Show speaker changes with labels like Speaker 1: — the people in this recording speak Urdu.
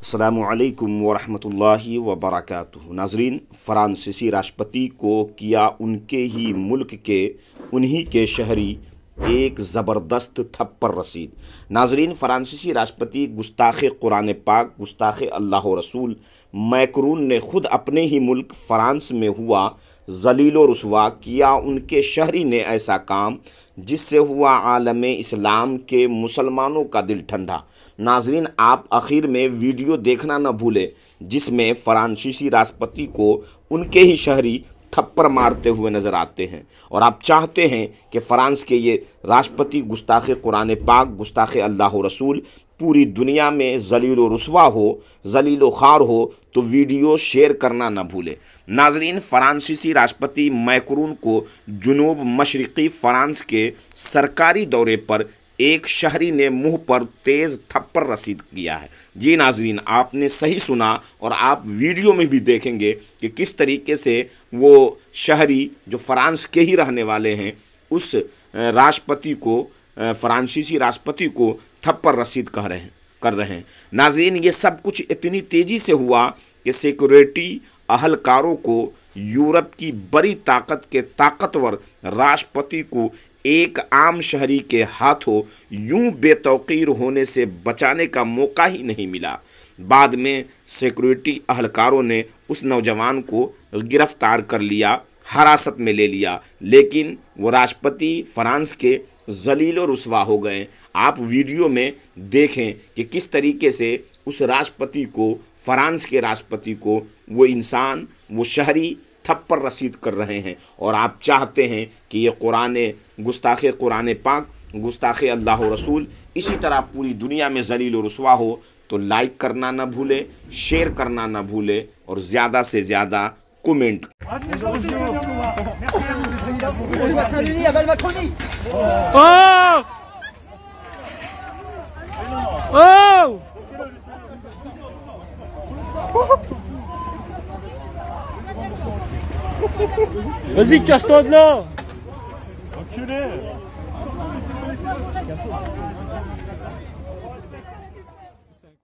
Speaker 1: السلام علیکم ورحمۃ اللہ وبرکاتہ ناظرین فرانسیسی راشٹرپتی کو کیا ان کے ہی ملک کے انہی کے شہری ایک زبردست تھپر رسید ناظرین فرانسیسی راشٹرپتی گستاخ قرآن پاک گستاخ اللہ و رسول میکرون نے خود اپنے ہی ملک فرانس میں ہوا ذلیل و رسوا کیا ان کے شہری نے ایسا کام جس سے ہوا عالم اسلام کے مسلمانوں کا دل ٹھنڈا ناظرین آپ اخیر میں ویڈیو دیکھنا نہ بھولے جس میں فرانسیسی راشپتی کو ان کے ہی شہری تھپر مارتے ہوئے نظر آتے ہیں اور آپ چاہتے ہیں کہ فرانس کے یہ راشپتی گستاخ قرآن پاک گستاخ اللہ رسول پوری دنیا میں ذلیل و رسوا ہو ذلیل و خار ہو تو ویڈیو شیئر کرنا نہ بھولے ناظرین فرانسیسی راشپتی میکرون کو جنوب مشرقی فرانس کے سرکاری دورے پر ایک شہری نے منہ پر تیز تھپر رسید کیا ہے جی ناظرین آپ نے صحیح سنا اور آپ ویڈیو میں بھی دیکھیں گے کہ کس طریقے سے وہ شہری جو فرانس کے ہی رہنے والے ہیں اس راشپتی کو فرانسیسی راشپتی کو تھپر رسید کہہ رہے ہیں کر رہے ہیں ناظرین یہ سب کچھ اتنی تیزی سے ہوا کہ سیکورٹی اہلکاروں کو یورپ کی بڑی طاقت کے طاقتور راشٹرپتی کو ایک عام شہری کے ہاتھوں یوں بے توقیر ہونے سے بچانے کا موقع ہی نہیں ملا بعد میں سیکورٹی اہلکاروں نے اس نوجوان کو گرفتار کر لیا حراست میں لے لیا لیکن وہ راشٹرپتی فرانس کے ذلیل و رسوا ہو گئے آپ ویڈیو میں دیکھیں کہ کس طریقے سے اس راشٹرپتی کو فرانس کے راشٹرپتی کو وہ انسان وہ شہری تھپ پر رسید کر رہے ہیں اور آپ چاہتے ہیں کہ یہ قرآن گستاخ قرآن پاک گستاخ اللہ رسول اسی طرح پوری دنیا میں ذلیل و رسوا ہو تو لائک کرنا نہ بھولے شیئر کرنا نہ بھولے اور زیادہ سے زیادہ comment Vas-y, casse-toi de là Enculé